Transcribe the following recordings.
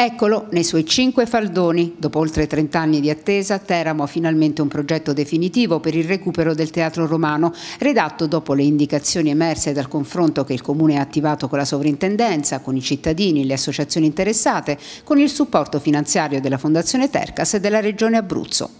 Eccolo nei suoi cinque faldoni. Dopo oltre 30 anni di attesa, Teramo ha finalmente un progetto definitivo per il recupero del teatro romano, redatto dopo le indicazioni emerse dal confronto che il Comune ha attivato con la sovrintendenza, con i cittadini, le associazioni interessate, con il supporto finanziario della Fondazione Tercas e della Regione Abruzzo.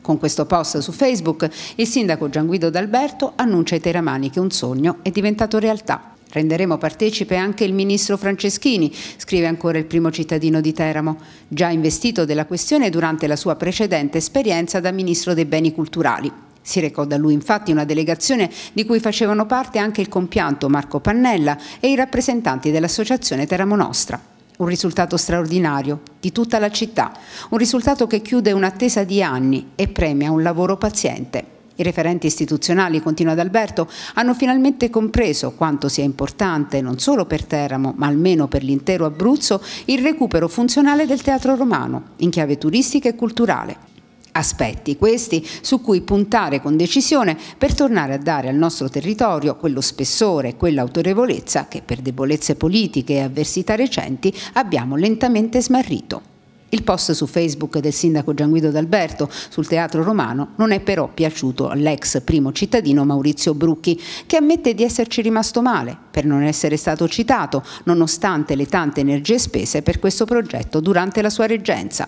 Con questo post su Facebook il sindaco Gianguido D'Alberto annuncia ai teramani che un sogno è diventato realtà. Renderemo partecipe anche il ministro Franceschini, scrive ancora il primo cittadino di Teramo, già investito della questione durante la sua precedente esperienza da ministro dei beni culturali. Si recò da lui infatti una delegazione di cui facevano parte anche il compianto Marco Pannella e i rappresentanti dell'associazione Teramo Nostra. Un risultato straordinario di tutta la città, un risultato che chiude un'attesa di anni e premia un lavoro paziente. I referenti istituzionali, continua Adalberto, hanno finalmente compreso quanto sia importante, non solo per Teramo, ma almeno per l'intero Abruzzo, il recupero funzionale del teatro romano, in chiave turistica e culturale. Aspetti questi su cui puntare con decisione per tornare a dare al nostro territorio quello spessore e quell'autorevolezza che per debolezze politiche e avversità recenti abbiamo lentamente smarrito. Il post su Facebook del sindaco Gian Guido D'Alberto sul teatro romano non è però piaciuto all'ex primo cittadino Maurizio Brucchi, che ammette di esserci rimasto male per non essere stato citato, nonostante le tante energie spese per questo progetto durante la sua reggenza.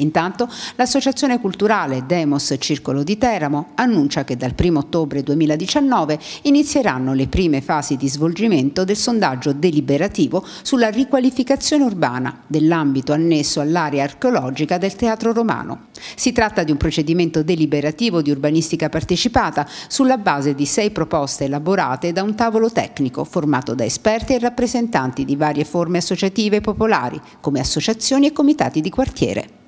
Intanto l'associazione culturale Demos Circolo di Teramo annuncia che dal 1 ottobre 2019 inizieranno le prime fasi di svolgimento del sondaggio deliberativo sulla riqualificazione urbana dell'ambito annesso all'area archeologica del Teatro Romano. Si tratta di un procedimento deliberativo di urbanistica partecipata sulla base di sei proposte elaborate da un tavolo tecnico formato da esperti e rappresentanti di varie forme associative popolari come associazioni e comitati di quartiere.